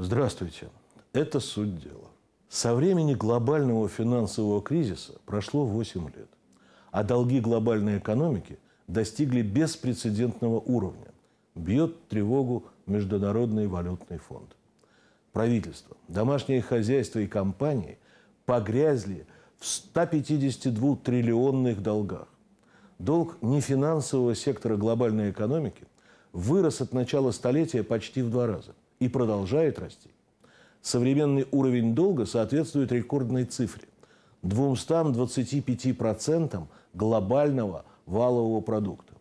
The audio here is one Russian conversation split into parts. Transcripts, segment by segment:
Здравствуйте. Это суть дела. Со времени глобального финансового кризиса прошло 8 лет, а долги глобальной экономики достигли беспрецедентного уровня. Бьет тревогу Международный валютный фонд. Правительство, домашние хозяйства и компании погрязли в 152 триллионных долгах. Долг нефинансового сектора глобальной экономики вырос от начала столетия почти в два раза – и продолжает расти. Современный уровень долга соответствует рекордной цифре – 225% глобального валового продукта.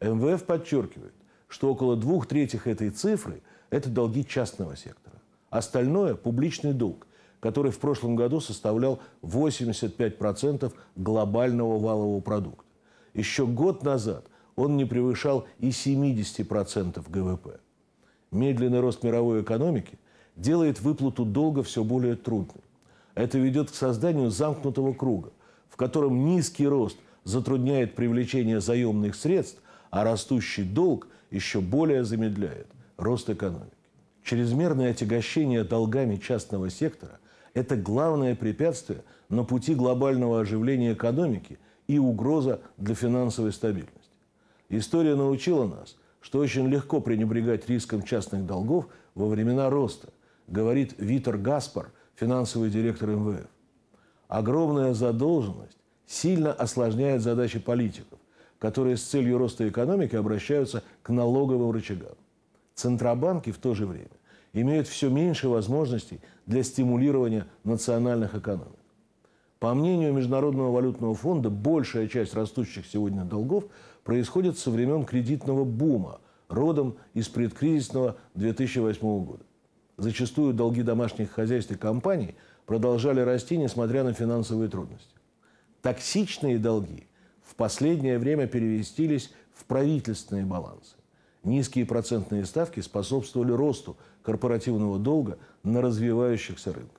МВФ подчеркивает, что около двух третьих этой цифры – это долги частного сектора. Остальное – публичный долг, который в прошлом году составлял 85% глобального валового продукта. Еще год назад он не превышал и 70% ГВП. Медленный рост мировой экономики делает выплату долга все более трудной. Это ведет к созданию замкнутого круга, в котором низкий рост затрудняет привлечение заемных средств, а растущий долг еще более замедляет рост экономики. Чрезмерное отягощение долгами частного сектора – это главное препятствие на пути глобального оживления экономики и угроза для финансовой стабильности. История научила нас, что очень легко пренебрегать риском частных долгов во времена роста, говорит Витер Гаспар, финансовый директор МВФ. Огромная задолженность сильно осложняет задачи политиков, которые с целью роста экономики обращаются к налоговым рычагам. Центробанки в то же время имеют все меньше возможностей для стимулирования национальных экономик. По мнению Международного валютного фонда, большая часть растущих сегодня долгов происходит со времен кредитного бума, родом из предкризисного 2008 года. Зачастую долги домашних хозяйств и компаний продолжали расти, несмотря на финансовые трудности. Токсичные долги в последнее время перевестились в правительственные балансы. Низкие процентные ставки способствовали росту корпоративного долга на развивающихся рынках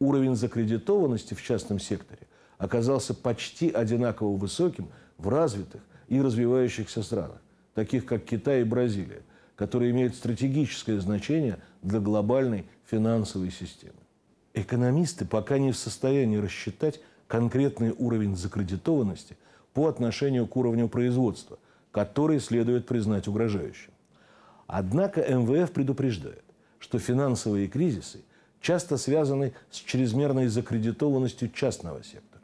уровень закредитованности в частном секторе оказался почти одинаково высоким в развитых и развивающихся странах, таких как Китай и Бразилия, которые имеют стратегическое значение для глобальной финансовой системы. Экономисты пока не в состоянии рассчитать конкретный уровень закредитованности по отношению к уровню производства, который следует признать угрожающим. Однако МВФ предупреждает, что финансовые кризисы часто связаны с чрезмерной закредитованностью частного сектора.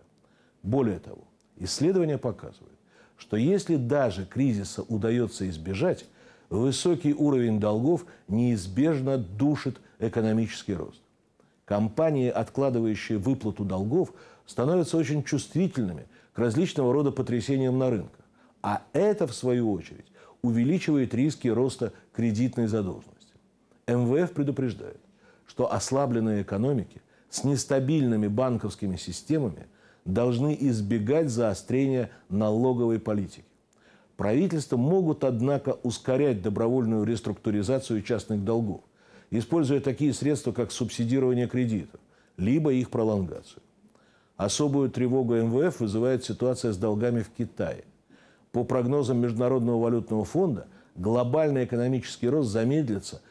Более того, исследования показывают, что если даже кризиса удается избежать, высокий уровень долгов неизбежно душит экономический рост. Компании, откладывающие выплату долгов, становятся очень чувствительными к различного рода потрясениям на рынках. А это, в свою очередь, увеличивает риски роста кредитной задолженности. МВФ предупреждает, что ослабленные экономики с нестабильными банковскими системами должны избегать заострения налоговой политики. Правительства могут, однако, ускорять добровольную реструктуризацию частных долгов, используя такие средства, как субсидирование кредитов, либо их пролонгацию. Особую тревогу МВФ вызывает ситуация с долгами в Китае. По прогнозам Международного валютного фонда, глобальный экономический рост замедлится –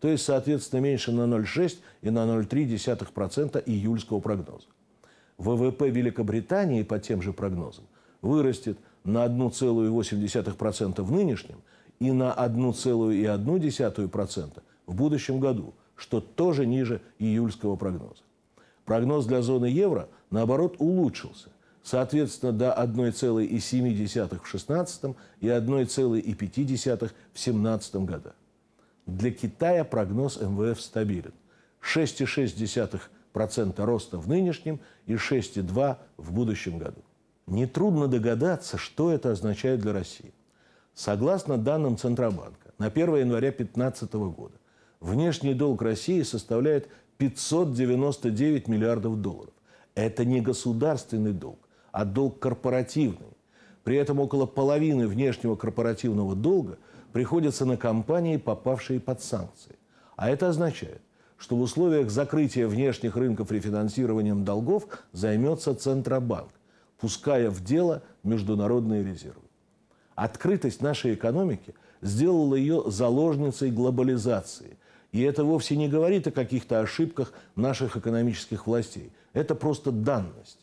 то есть, соответственно, меньше на 0,6 и на 0,3% июльского прогноза. ВВП Великобритании по тем же прогнозам вырастет на 1,8% в нынешнем и на 1,1% в будущем году, что тоже ниже июльского прогноза. Прогноз для зоны евро, наоборот, улучшился. Соответственно, до 1,7 в 2016 и 1,5 в 2017 годах. Для Китая прогноз МВФ стабилен. 6,6% роста в нынешнем и 6,2% в будущем году. Нетрудно догадаться, что это означает для России. Согласно данным Центробанка, на 1 января 2015 года внешний долг России составляет 599 миллиардов долларов. Это не государственный долг, а долг корпоративный. При этом около половины внешнего корпоративного долга – приходится на компании, попавшие под санкции. А это означает, что в условиях закрытия внешних рынков рефинансированием долгов займется Центробанк, пуская в дело международные резервы. Открытость нашей экономики сделала ее заложницей глобализации. И это вовсе не говорит о каких-то ошибках наших экономических властей. Это просто данность.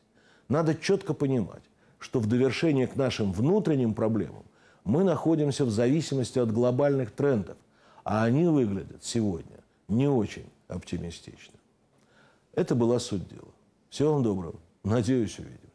Надо четко понимать, что в довершение к нашим внутренним проблемам мы находимся в зависимости от глобальных трендов, а они выглядят сегодня не очень оптимистично. Это была суть дела. Всего вам доброго. Надеюсь, увидим.